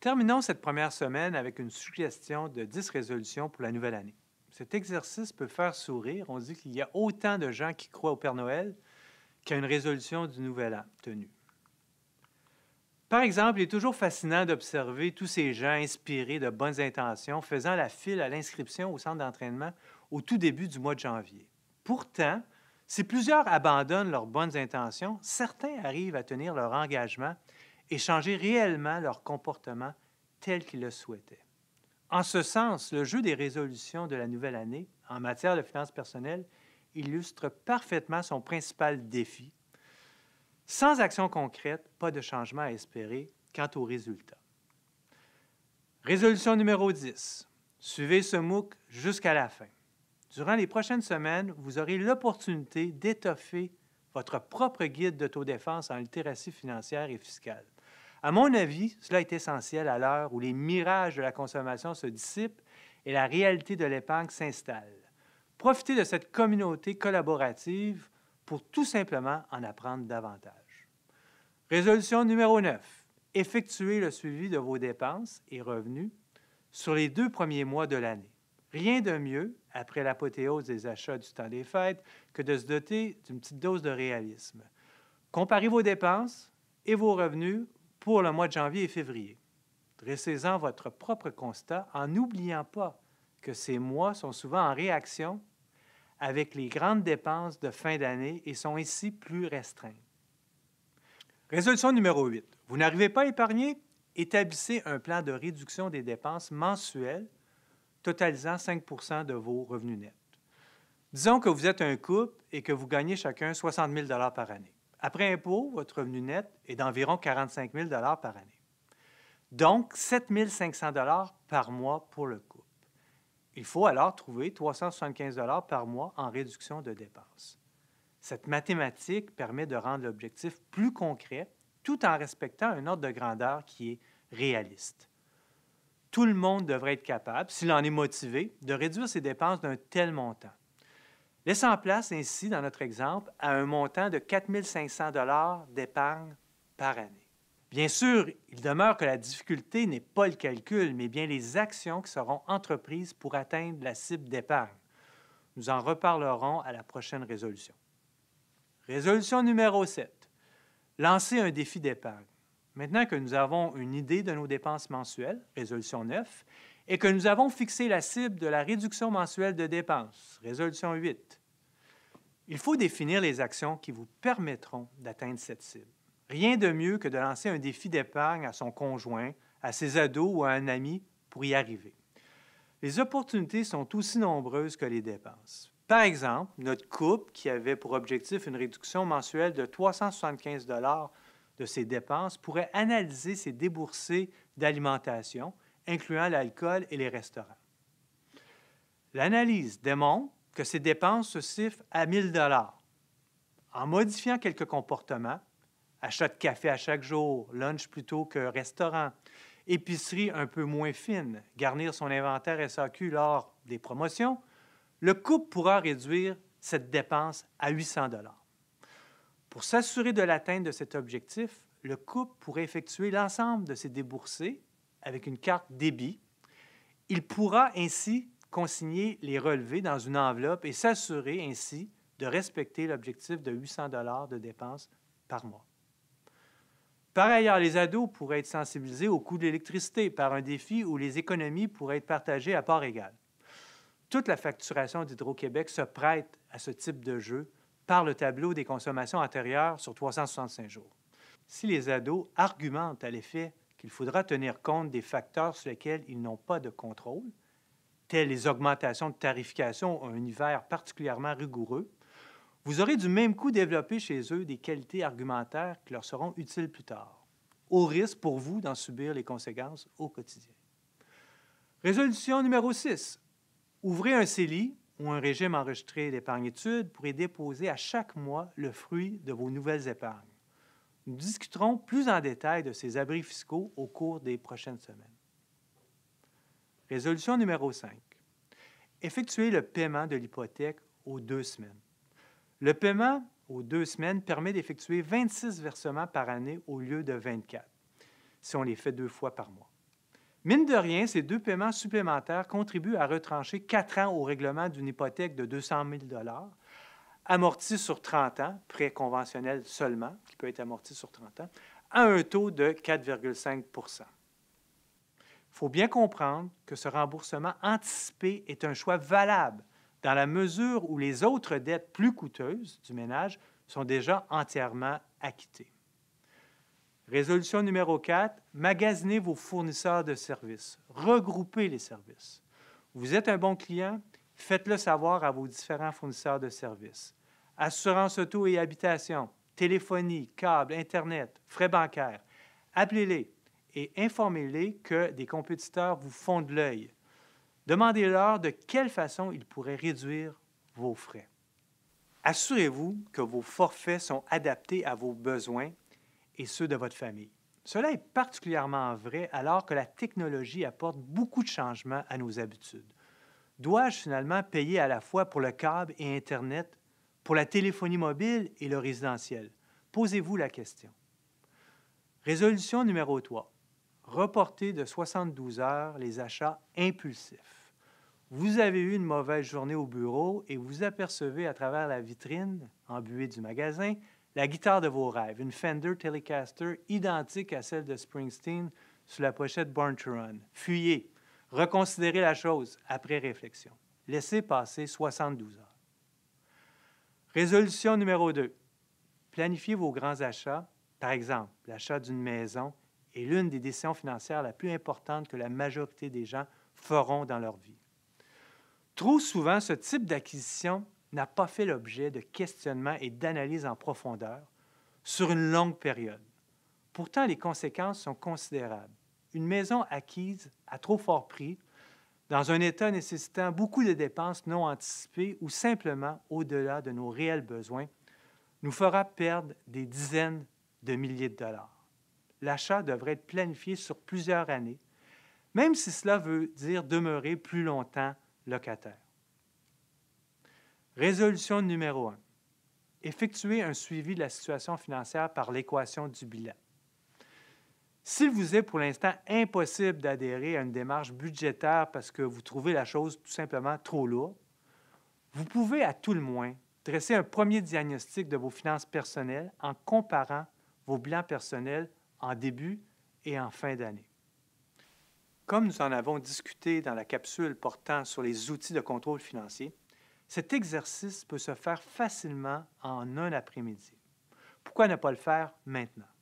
Terminons cette première semaine avec une suggestion de 10 résolutions pour la nouvelle année. Cet exercice peut faire sourire. On dit qu'il y a autant de gens qui croient au Père Noël qu'à une résolution du Nouvel An tenue. Par exemple, il est toujours fascinant d'observer tous ces gens inspirés de bonnes intentions faisant la file à l'inscription au centre d'entraînement au tout début du mois de janvier. Pourtant, si plusieurs abandonnent leurs bonnes intentions, certains arrivent à tenir leur engagement et changer réellement leur comportement tel qu'ils le souhaitaient. En ce sens, le jeu des résolutions de la nouvelle année en matière de finances personnelles illustre parfaitement son principal défi. Sans action concrète, pas de changement à espérer quant aux résultats. Résolution numéro 10. Suivez ce MOOC jusqu'à la fin. Durant les prochaines semaines, vous aurez l'opportunité d'étoffer votre propre guide d'autodéfense en littératie financière et fiscale. À mon avis, cela est essentiel à l'heure où les mirages de la consommation se dissipent et la réalité de l'épargne s'installe. Profitez de cette communauté collaborative pour tout simplement en apprendre davantage. Résolution numéro 9. Effectuez le suivi de vos dépenses et revenus sur les deux premiers mois de l'année. Rien de mieux, après l'apothéose des achats du temps des fêtes, que de se doter d'une petite dose de réalisme. Comparez vos dépenses et vos revenus pour le mois de janvier et février. Dressez-en votre propre constat en n'oubliant pas que ces mois sont souvent en réaction avec les grandes dépenses de fin d'année et sont ainsi plus restreintes. Résolution numéro 8. Vous n'arrivez pas à épargner? Établissez un plan de réduction des dépenses mensuelles totalisant 5 de vos revenus nets. Disons que vous êtes un couple et que vous gagnez chacun 60 000 par année. Après impôt, votre revenu net est d'environ 45 000 par année. Donc, 7 500 par mois pour le couple. Il faut alors trouver 375 par mois en réduction de dépenses. Cette mathématique permet de rendre l'objectif plus concret tout en respectant un ordre de grandeur qui est réaliste. Tout le monde devrait être capable, s'il en est motivé, de réduire ses dépenses d'un tel montant laissant place ainsi, dans notre exemple, à un montant de 4 500 d'épargne par année. Bien sûr, il demeure que la difficulté n'est pas le calcul, mais bien les actions qui seront entreprises pour atteindre la cible d'épargne. Nous en reparlerons à la prochaine résolution. Résolution numéro 7. Lancer un défi d'épargne. Maintenant que nous avons une idée de nos dépenses mensuelles, résolution 9, et que nous avons fixé la cible de la réduction mensuelle de dépenses, résolution 8, il faut définir les actions qui vous permettront d'atteindre cette cible. Rien de mieux que de lancer un défi d'épargne à son conjoint, à ses ados ou à un ami pour y arriver. Les opportunités sont aussi nombreuses que les dépenses. Par exemple, notre couple qui avait pour objectif une réduction mensuelle de 375 de ses dépenses pourrait analyser ses déboursés d'alimentation, incluant l'alcool et les restaurants. L'analyse démontre que ses dépenses se sifflent à 1000 dollars. En modifiant quelques comportements, achat de café à chaque jour, lunch plutôt que restaurant, épicerie un peu moins fine, garnir son inventaire SAQ lors des promotions, le couple pourra réduire cette dépense à 800 Pour s'assurer de l'atteinte de cet objectif, le couple pourrait effectuer l'ensemble de ses déboursés avec une carte débit. Il pourra ainsi consigner les relevés dans une enveloppe et s'assurer ainsi de respecter l'objectif de 800 dollars de dépenses par mois. Par ailleurs, les ados pourraient être sensibilisés au coût de l'électricité par un défi où les économies pourraient être partagées à part égale. Toute la facturation d'Hydro-Québec se prête à ce type de jeu par le tableau des consommations antérieures sur 365 jours. Si les ados argumentent à l'effet qu'il faudra tenir compte des facteurs sur lesquels ils n'ont pas de contrôle, telles les augmentations de tarification, ont un hiver particulièrement rigoureux, vous aurez du même coup développé chez eux des qualités argumentaires qui leur seront utiles plus tard, au risque pour vous d'en subir les conséquences au quotidien. Résolution numéro 6. Ouvrez un CELI ou un régime enregistré d'épargne-études pour y déposer à chaque mois le fruit de vos nouvelles épargnes. Nous discuterons plus en détail de ces abris fiscaux au cours des prochaines semaines. Résolution numéro 5. Effectuer le paiement de l'hypothèque aux deux semaines. Le paiement aux deux semaines permet d'effectuer 26 versements par année au lieu de 24, si on les fait deux fois par mois. Mine de rien, ces deux paiements supplémentaires contribuent à retrancher quatre ans au règlement d'une hypothèque de 200 000 amortie sur 30 ans, prêt conventionnel seulement, qui peut être amorti sur 30 ans, à un taux de 4,5 faut bien comprendre que ce remboursement anticipé est un choix valable dans la mesure où les autres dettes plus coûteuses du ménage sont déjà entièrement acquittées. Résolution numéro 4, magasinez vos fournisseurs de services, regroupez les services. Vous êtes un bon client, faites-le savoir à vos différents fournisseurs de services. Assurance auto et habitation, téléphonie, câble, Internet, frais bancaires. Appelez-les, et informez-les que des compétiteurs vous font de l'œil. Demandez-leur de quelle façon ils pourraient réduire vos frais. Assurez-vous que vos forfaits sont adaptés à vos besoins et ceux de votre famille. Cela est particulièrement vrai alors que la technologie apporte beaucoup de changements à nos habitudes. Dois-je finalement payer à la fois pour le câble et Internet, pour la téléphonie mobile et le résidentiel? Posez-vous la question. Résolution numéro 3 reporter de 72 heures les achats impulsifs. Vous avez eu une mauvaise journée au bureau et vous apercevez à travers la vitrine, embuée du magasin, la guitare de vos rêves, une Fender Telecaster identique à celle de Springsteen sous la pochette Born to Run. Fuyez, reconsidérez la chose après réflexion. Laissez passer 72 heures. Résolution numéro 2. Planifiez vos grands achats, par exemple l'achat d'une maison est l'une des décisions financières la plus importante que la majorité des gens feront dans leur vie. Trop souvent, ce type d'acquisition n'a pas fait l'objet de questionnements et d'analyses en profondeur sur une longue période. Pourtant, les conséquences sont considérables. Une maison acquise à trop fort prix, dans un état nécessitant beaucoup de dépenses non anticipées ou simplement au-delà de nos réels besoins, nous fera perdre des dizaines de milliers de dollars l'achat devrait être planifié sur plusieurs années, même si cela veut dire demeurer plus longtemps locataire. Résolution numéro 1. Effectuez un suivi de la situation financière par l'équation du bilan. S'il vous est pour l'instant impossible d'adhérer à une démarche budgétaire parce que vous trouvez la chose tout simplement trop lourde, vous pouvez à tout le moins dresser un premier diagnostic de vos finances personnelles en comparant vos bilans personnels en début et en fin d'année. Comme nous en avons discuté dans la capsule portant sur les outils de contrôle financier, cet exercice peut se faire facilement en un après-midi. Pourquoi ne pas le faire maintenant?